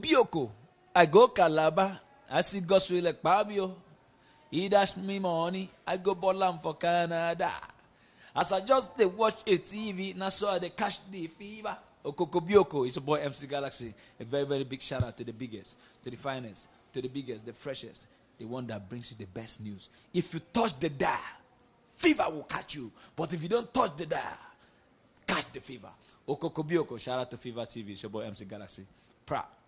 bioko, I go kalaba I see gospel like Pabio. He dash me money. I go Bolam for Canada. As I just they watch a TV, now so they catch the fever. bioko, is a boy MC Galaxy. A very, very big shout out to the biggest, to the finest, to the biggest, the freshest, the one that brings you the best news. If you touch the dial, fever will catch you. But if you don't touch the dial, Fever. Okoko shout out to Fever TV. It's your boy MC Galaxy. Prop.